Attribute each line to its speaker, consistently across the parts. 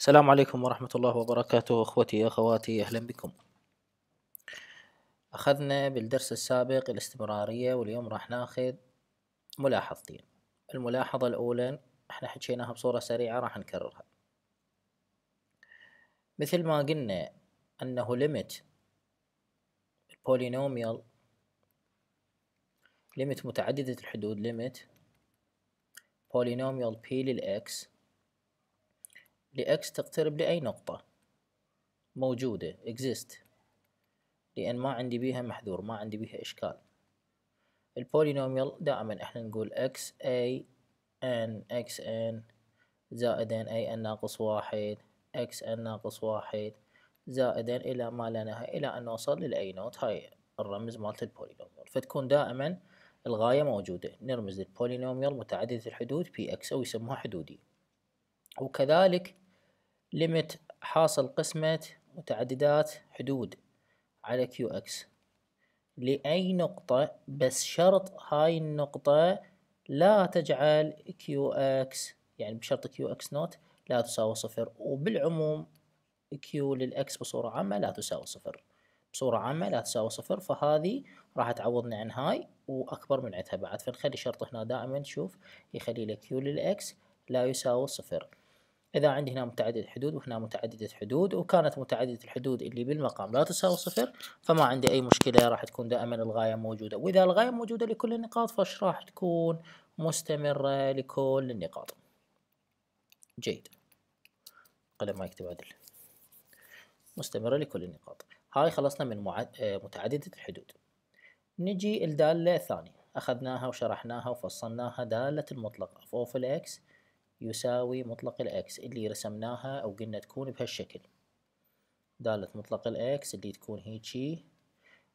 Speaker 1: السلام عليكم ورحمة الله وبركاته أخوتي أخواتي أهلا بكم أخذنا بالدرس السابق الاستمرارية واليوم راح ناخذ ملاحظتين الملاحظة الأولى احنا حكيناها بصورة سريعة راح نكررها مثل ما قلنا أنه ليمت البولينوميال ليمت متعددة الحدود ليمت بولينوميال p للإكس لإكس تقترب لأي نقطة موجودة exist لأن ما عندي بيها محذور ما عندي بيها إشكال البولينوميال دائما احنا نقول x a n x n n a n ناقص واحد x n ناقص واحد زائدا إلى ما لا نهاية إلى أن نوصل للأي نوت هاي الرمز مالت البولينوميال فتكون دائما الغاية موجودة نرمز للبولينوميال متعددة الحدود بي اكس أو يسموها حدودي وكذلك ليميت حاصل قسمة متعددات حدود على كيو اكس لأي نقطة بس شرط هاي النقطة لا تجعل كيو اكس يعني بشرط كيو اكس نوت لا تساوي صفر وبالعموم كيو للإكس بصورة عامة لا تساوي صفر بصورة عامة لا تساوي صفر فهذه راح تعوضني عن هاي وأكبر من عدها بعد فنخلي شرط هنا دائما تشوف يخلي لك كيو للإكس لا يساوي صفر إذا عندي هنا متعدد حدود وهنا متعددة حدود وكانت متعددة الحدود اللي بالمقام لا تساوي صفر فما عندي أي مشكلة راح تكون دائما الغاية موجودة وإذا الغاية موجودة لكل النقاط فش راح تكون مستمرة لكل النقاط جيد قبل ما يكتب عدل مستمرة لكل النقاط هاي خلصنا من متعددة الحدود نجي الدالة الثانية أخذناها وشرحناها وفصلناها دالة المطلقة فوف الإكس يساوي مطلق الإكس اللي رسمناها أو قلنا تكون بهالشكل دالة مطلق الإكس اللي تكون هيجي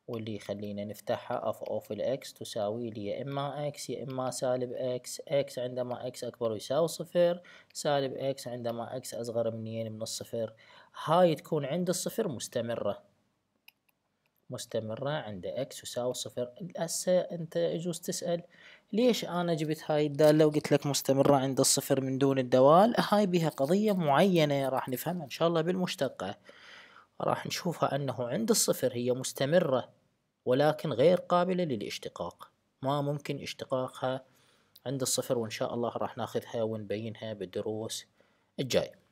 Speaker 1: واللي يخلينا نفتحها اف اوف الاكس تساوي لي يا اما اكس يا اما سالب اكس اكس عندما اكس اكبر يساوي صفر سالب اكس عندما اكس اصغر من 2 من الصفر هاي تكون عند الصفر مستمرة مستمرة عند اكس يساوي صفر هسه انت يجوز تسأل ليش انا جبت هاي الدالة وقلت لك مستمرة عند الصفر من دون الدوال هاي بها قضية معينة راح نفهمها ان شاء الله بالمشتقة راح نشوفها انه عند الصفر هي مستمرة ولكن غير قابلة للاشتقاق ما ممكن اشتقاقها عند الصفر وان شاء الله راح ناخذها ونبينها بالدروس الجايه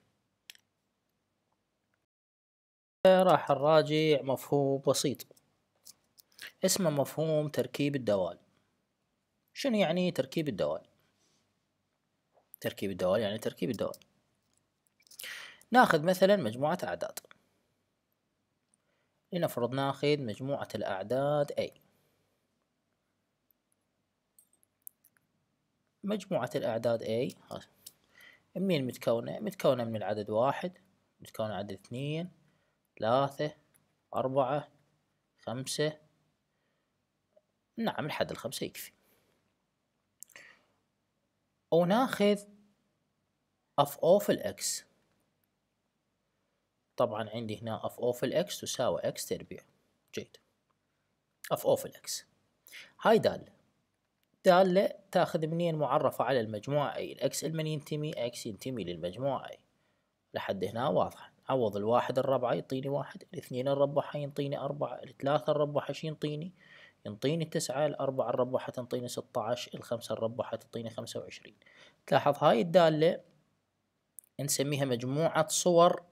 Speaker 1: راح نراجع مفهوم بسيط اسمه مفهوم تركيب الدوال شنو يعني تركيب الدوال تركيب الدوال يعني تركيب الدوال ناخذ مثلا مجموعة أعداد لنفرض ناخذ مجموعة الأعداد A مجموعة الأعداد A من متكونة؟ متكونة من العدد واحد متكونة عدد اثنين ثلاثة أربعة خمسة نعم لحد الخمسة يكفي وناخذ اف اوف الاكس طبعا عندي هنا اف اوف الاكس تساوي اكس تربيع جيد اف اوف الاكس هاي دالة دالة تاخذ منين معرفة على المجموعة اي الاكس المن ينتمي اكس ينتمي للمجموعة اي لحد هنا واضحة عوض الواحد الربعة يعطيني واحد الاثنين الربعة ينطيني أربعة الثلاثة الربعة شي ينطيني ينطيني تسعة الأربعة الربعة تنطيني ستة عشر الخمسة الربعة تنطيني خمسة وعشرين تلاحظ هاي الدالة نسميها مجموعة صور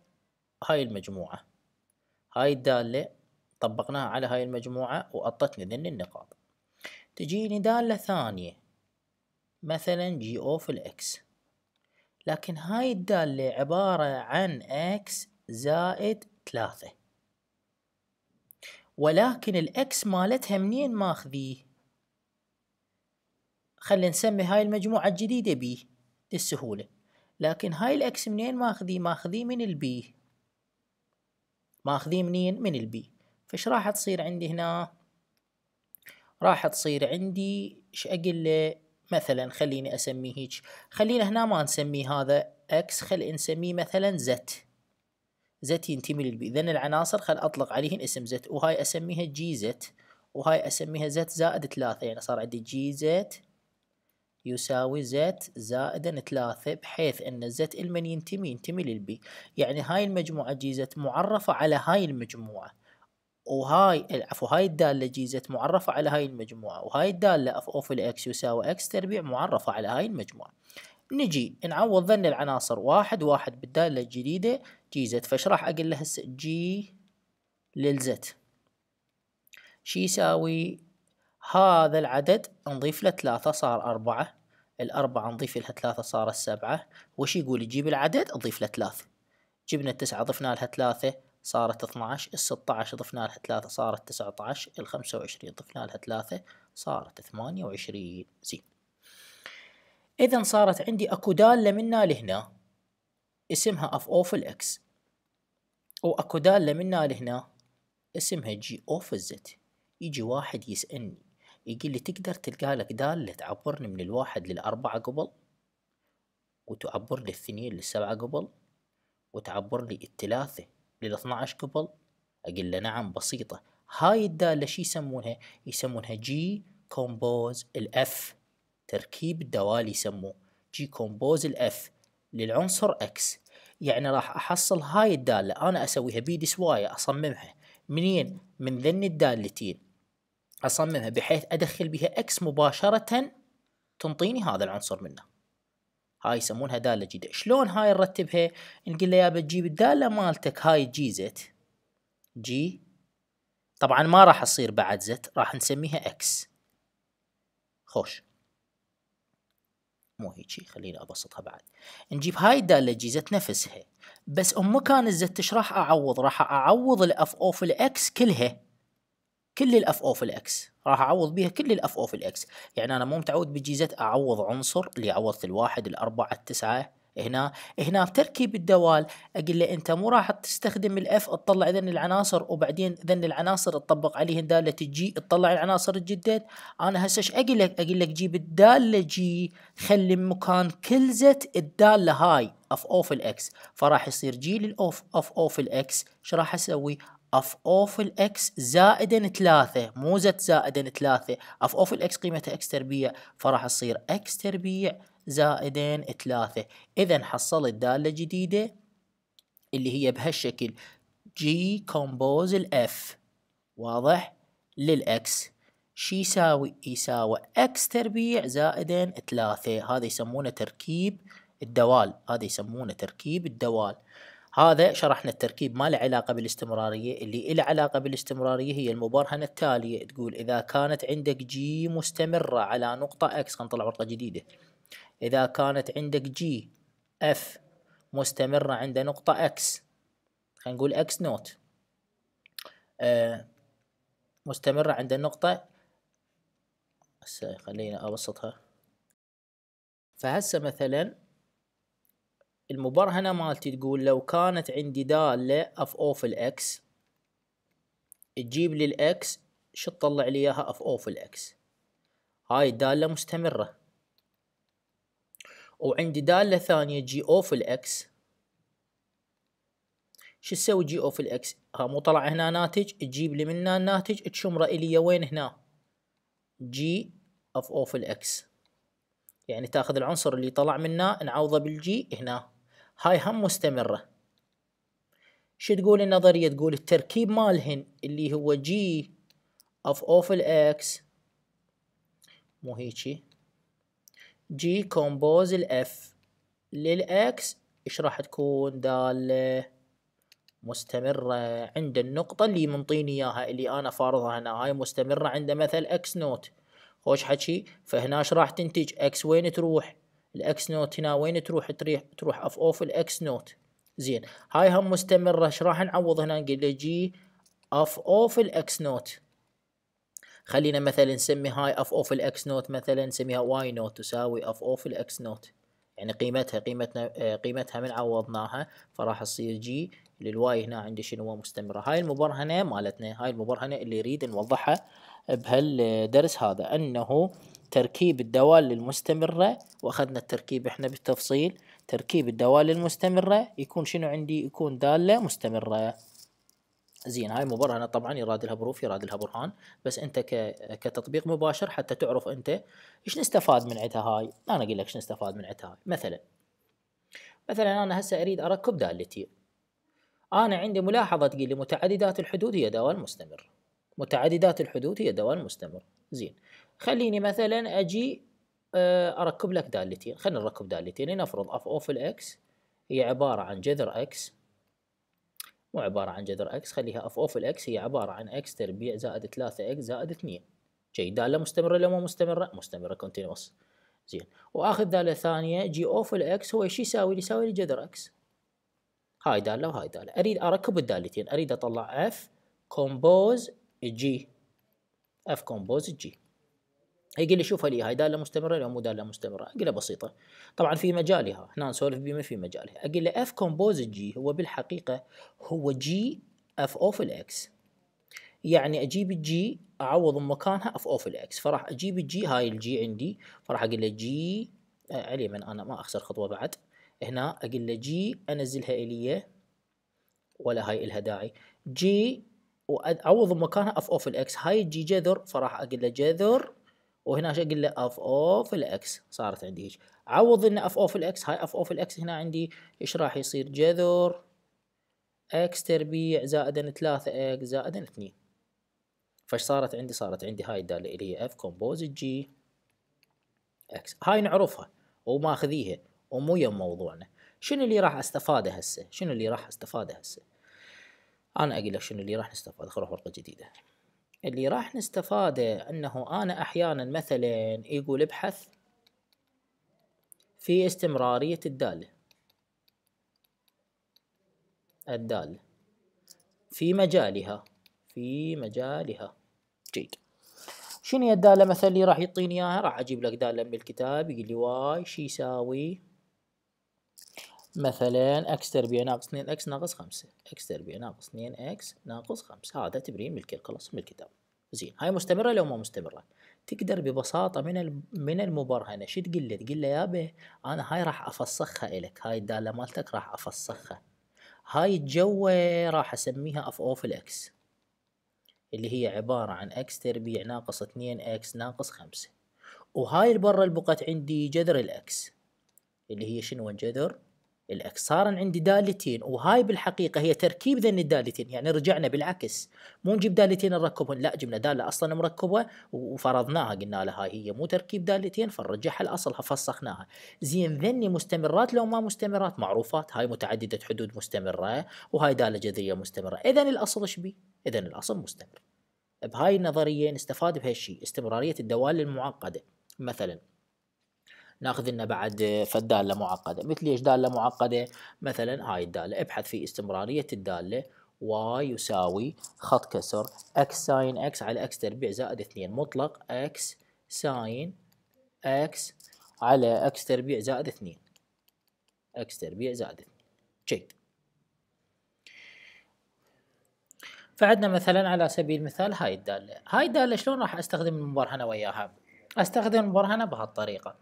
Speaker 1: هاي المجموعة هاي الدالة طبقناها على هاي المجموعة وأطتني ذن النقاط تجيني دالة ثانية مثلا جي أو في الإكس لكن هاي الدالة عبارة عن x زائد ثلاثة ولكن الاكس مالتها منين ماخذيه؟ خلينا نسمي هاي المجموعة الجديدة بي للسهولة لكن هاي الاكس منين ماخذيه؟ ماخذيه من البي ماخذيه منين؟ من البي فش راح تصير عندي هنا؟ راح تصير عندي ايش اقول له؟ مثلا خليني اسميه هيك خلينا هنا ما نسمي هذا اكس خل نسميه مثلا زت زت ينتمي للبي اذا العناصر خل اطلق عليهن اسم زت وهاي اسميها جي زت وهاي اسميها زت زائد ثلاثة يعني صار عندي جي زت يساوي زت زائدا ثلاثة بحيث أن زت المن ينتمي ينتمي للبي يعني هاي المجموعة جي زت معرفة على هاي المجموعة وهاي عفوا هاي الدالة جيزت معرفة على هاي المجموعة وهاي الدالة اف اوف الاكس يساوي اكس تربيع معرفة على هاي المجموعة نجي نعوض ظن العناصر واحد واحد بالدالة الجديدة جيزت فايش راح اقول له هسه جي للزت شي يساوي هذا العدد نضيف له ثلاثة صار أربعة الأربعة نضيف لها ثلاثة صار السبعة وش يقول يجيب العدد نضيف له ثلاثة جبنا التسعة ضفنا لها ثلاثة صارت 12 ال 16 ضفنا لها 3 صارت 19 ال 25 ضفنا لها 3 صارت 28 زين إذا صارت عندي أكو دالة منا لهنا اسمها اف اوف الاكس واكو دالة منا لهنا اسمها جي اوف الزت يجي واحد يسألني يقول لي تقدر تلقى لك دالة تعبرني من الواحد للأربعة قبل وتعبر لي الثنين للسبعة قبل وتعبر لي الثلاثة لل 12 قبل اقول له نعم بسيطه هاي الداله شو يسمونها يسمونها جي كومبوز الاف تركيب الدوالي يسموه جي كومبوز الاف للعنصر اكس يعني راح احصل هاي الداله انا اسويها بيد سوايه اصممها منين من ذن الدالتين اصممها بحيث ادخل بها اكس مباشره تنطيني هذا العنصر منه هاي يسمونها داله جديده شلون هاي نرتبها نقول له يا بتجيب الداله مالتك هاي جيزت جي طبعا ما راح تصير بعد زت راح نسميها اكس خوش مو هيجي خليني ابسطها بعد نجيب هاي الداله جيزت نفسها بس ام مكان الزت ايش راح اعوض راح اعوض الاف اوف الاكس كلها كل الاف او في الاكس راح اعوض بها كل الاف او في الاكس يعني انا مو متعود زد اعوض عنصر اللي عوضت الواحد الاربعة التسعة هنا هنا بتركيب الدوال اقول له انت مو راح تستخدم الاف تطلع ذن العناصر وبعدين ذن العناصر تطبق عليهن داله الجي تطلع العناصر الجديد انا هسه ايش اقول لك؟ اقول لك جيب الداله جي خلي مكان كل زت الداله هاي اف اوف الاكس فراح يصير جي للاوف اوف اوف الاكس ايش راح اسوي؟ اف اوف الاكس زائدا ثلاثة مو زد زائدا ثلاثة اف اوف الاكس قيمتها اكس تربيع فراح تصير اكس تربيع زائدا ثلاثة اذا حصلت دالة جديدة اللي هي بهالشكل جي كومبوز الاف واضح للاكس شي يساوي يساوي اكس تربيع زائدا ثلاثة هذا يسمونه تركيب الدوال هذا يسمونه تركيب الدوال هذا شرحنا التركيب ما له علاقة بالاستمرارية اللي له علاقة بالاستمرارية هي المبرهنة التالية تقول إذا كانت عندك جي مستمرة على نقطة إكس نطلع ورقة جديدة إذا كانت عندك جي اف مستمرة عند نقطة اكس نقول اكس آه، نوت مستمرة عند النقطة هسه خلينا أبسطها فهسه مثلا المبرهنة مالتي تقول لو كانت عندي دالة اف او في الاكس تجيب لي الاكس شو تطلع لي اياها اف او في الاكس هاي الدالة مستمرة وعندي دالة ثانية جي او في الاكس شو تسوي جي او في الاكس ها مو طلع هنا ناتج تجيب لي منها الناتج تشمره الي وين هنا جي اف او في الاكس يعني تاخذ العنصر اللي طلع منه نعوضه بالجي هنا هاي هم مستمرة شو تقول النظرية تقول التركيب مالهن اللي هو جي اوف of x مو هيجي جي كومبوز الاف للاكس ايش راح تكون دالة مستمرة عند النقطة اللي منطيني اياها اللي انا فارضها هنا هاي مستمرة عند مثل اكس نوت خوش حكي فهنا راح تنتج اكس وين تروح الاكس نوت هنا وين تروح تريح تروح اف اوف الاكس نوت زين هاي هم مستمره ايش راح نعوض هنا نقول له جي اف اوف الاكس نوت خلينا مثلا نسمي هاي اف اوف الاكس نوت مثلا نسميها واي نوت تساوي اف اوف الاكس نوت يعني قيمتها قيمتنا آه، قيمتها من عوضناها فراح تصير جي للواي هنا عندي شنو مستمرة هاي المبرهنة مالتنا هاي المبرهنة اللي يريد نوضحها بهالدرس هذا أنه تركيب الدوال المستمرة واخذنا التركيب احنا بالتفصيل تركيب الدوال المستمرة يكون شنو عندي يكون دالة مستمرة زين هاي مبرهنة طبعا يراد لها بروف يراد لها برهان بس انت كتطبيق مباشر حتى تعرف انت ايش نستفاد من عندها هاي انا اقول لك ايش نستفاد من عندها هاي مثلا مثلا انا هسه اريد اركب دالتي انا عندي ملاحظة تقول لي متعددات الحدود هي دوال مستمر متعددات الحدود هي دوال مستمر زين خليني مثلا أجي آه، أركب لك دالتين خلينا نركب دالتين لنفرض أف أوف الإكس هي عبارة عن جذر إكس مو عبارة عن جذر إكس خليها أف أوف الإكس هي عبارة عن إكس تربيع زائد 3 إكس زائد 2 جاي دالة مستمرة لو مو مستمرة مستمرة كونتينوس زين واخذ داله ثانيه جي اوف الاكس هو شو يساوي؟ يساوي لي جذر اكس. هاي داله وهاي داله، اريد اركب الدالتين، اريد اطلع اف كومبوز الجي اف كومبوز جي يقول لي شوف لي هاي داله مستمره لو مو داله مستمره اقول له بسيطه طبعا في مجالها هنا نسولف بما في مجالها اقول له اف كومبوز جي هو بالحقيقه هو جي اف اوف الاكس يعني اجيب الجي اعوض مكانها اف اوف الاكس فراح اجيب الجي هاي الجي عندي فراح اقول له جي آه، علي من انا ما اخسر خطوه بعد هنا اقول له جي انزلها الي ولا هاي الها داعي جي واعوض مكانها اف اوف الاكس هاي تجي جذر فراح اقول له جذر وهنا اقول له اف اوف الاكس صارت عندي هيك عوض ان اف اوف الاكس هاي اف اوف الاكس هنا عندي ايش راح يصير جذر اكس تربيع زائدا 3 اكس زائدا 2 فايش صارت عندي صارت عندي هاي الداله اللي هي اف كومبوزيت جي اكس هاي نعرفها وماخذيها ومو يم موضوعنا شنو اللي راح استفاده هسه شنو اللي راح استفاده هسه أنا أقول لك شنو اللي راح نستفاده خلينا ورقة جديدة اللي راح نستفاده أنه أنا أحيانا مثلا يقول ابحث في استمرارية الدالة الدالة في مجالها في مجالها جيد شنو هي الدالة مثلا اللي راح يعطيني اياها راح اجيب لك دالة من الكتاب يقول لي واي شو يساوي مثلا اكس تربيع ناقص 2 اكس ناقص 5 اكس تربيع ناقص 2 اكس ناقص 5 هذا تبرير ملكي الخلاص من الكتاب زين هاي مستمره لو ما مستمره تقدر ببساطه من من المبرهنه شو تقول له تقول له يا به انا هاي راح افسخها الك هاي الداله مالتك راح افسخها هاي الجوة راح اسميها اف اوف الاكس اللي هي عباره عن اكس تربيع ناقص 2 اكس ناقص 5 وهاي البرة البقت عندي جذر الاكس اللي هي شنو الجذر الاكس صار عندي دالتين وهاي بالحقيقه هي تركيب ذن الدالتين يعني رجعنا بالعكس مو نجيب دالتين نركبهم لا جبنا داله اصلا مركبه وفرضناها قلنا لها هي مو تركيب دالتين فنرجعها لاصلها فسخناها زين ذني مستمرات لو ما مستمرات معروفات هاي متعدده حدود مستمره وهاي داله جذريه مستمره اذا الاصل ايش بي اذا الاصل مستمر بهاي النظريه نستفاد بهالشيء استمراريه الدوال المعقده مثلا ناخذ لنا بعد فالداله معقده مثل ايش داله معقده مثلا هاي الداله ابحث في استمراريه الداله y يساوي خط كسر x ساين x على x تربيع زائد 2 مطلق x ساين x على x تربيع زائد 2 x تربيع زائد 2 جيد فعندنا مثلا على سبيل المثال هاي الدالة هاي الدالة شلون راح استخدم المبرهنة وياها استخدم المبرهنة بهالطريقة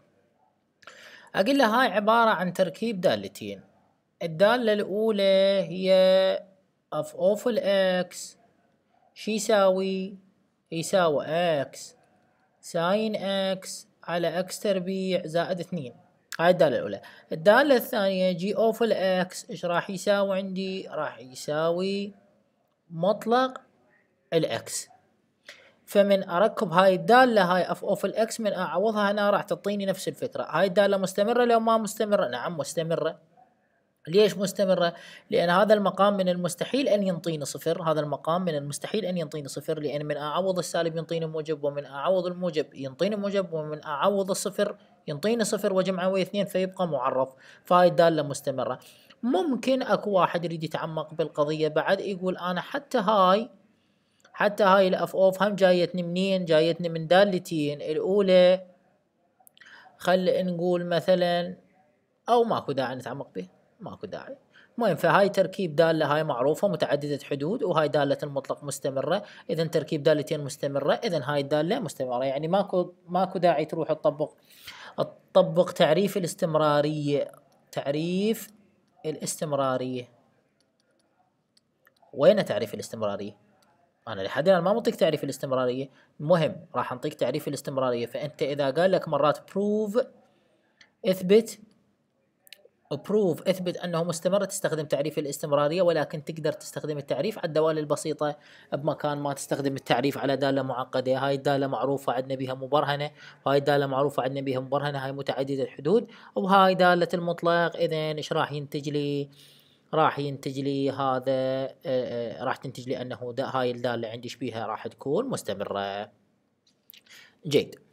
Speaker 1: أقول له هاي عبارة عن تركيب دالتين الدالة الأولى هي اف اوف الاكس شو يساوي؟ يساوي اكس ساين اكس على اكس تربيع زائد اثنين هاي الدالة الأولى الدالة الثانية جي اوف الاكس ايش راح يساوي عندي؟ راح يساوي مطلق الاكس فمن اركب هاي الداله هاي اف اوف الاكس من اعوضها هنا راح تعطيني نفس الفكره هاي الداله مستمره لو ما مستمره نعم مستمره ليش مستمرة؟ لأن هذا المقام من المستحيل أن ينطيني صفر هذا المقام من المستحيل أن ينطيني صفر لأن من أعوض السالب ينطيني موجب ومن أعوض الموجب ينطيني موجب ومن أعوض الصفر ينطيني صفر وجمع ويا اثنين فيبقى معرف فهاي الدالة مستمرة ممكن أكو واحد يريد يتعمق بالقضية بعد يقول أنا حتى هاي حتى هاي الاف اوف هم جايتني منين جايتني من دالتين الاولى خل نقول مثلا او ماكو داعي نتعمق به ماكو داعي المهم فهاي تركيب دالة هاي معروفة متعددة حدود وهاي دالة المطلق مستمرة إذا تركيب دالتين مستمرة إذا هاي الدالة مستمرة يعني ماكو ماكو داعي تروح تطبق تطبق تعريف الاستمرارية تعريف الاستمرارية وين تعريف الاستمرارية انا لحد الان ما اعطيك تعريف الاستمراريه المهم راح اعطيك تعريف الاستمراريه فانت اذا قال لك مرات بروف اثبت بروف اثبت انه مستمر تستخدم تعريف الاستمراريه ولكن تقدر تستخدم التعريف على الدوال البسيطه بمكان ما تستخدم التعريف على داله معقده هاي الداله معروفه عندنا بها مبرهنه وهاي الداله معروفه عندنا بها مبرهنه هاي متعدده الحدود وهاي داله المطلق اذا ايش راح ينتج لي راح ينتج لي هذا آه، آه، راح تنتج لي انه هاي الداله عندي بيها راح تكون مستمره جيد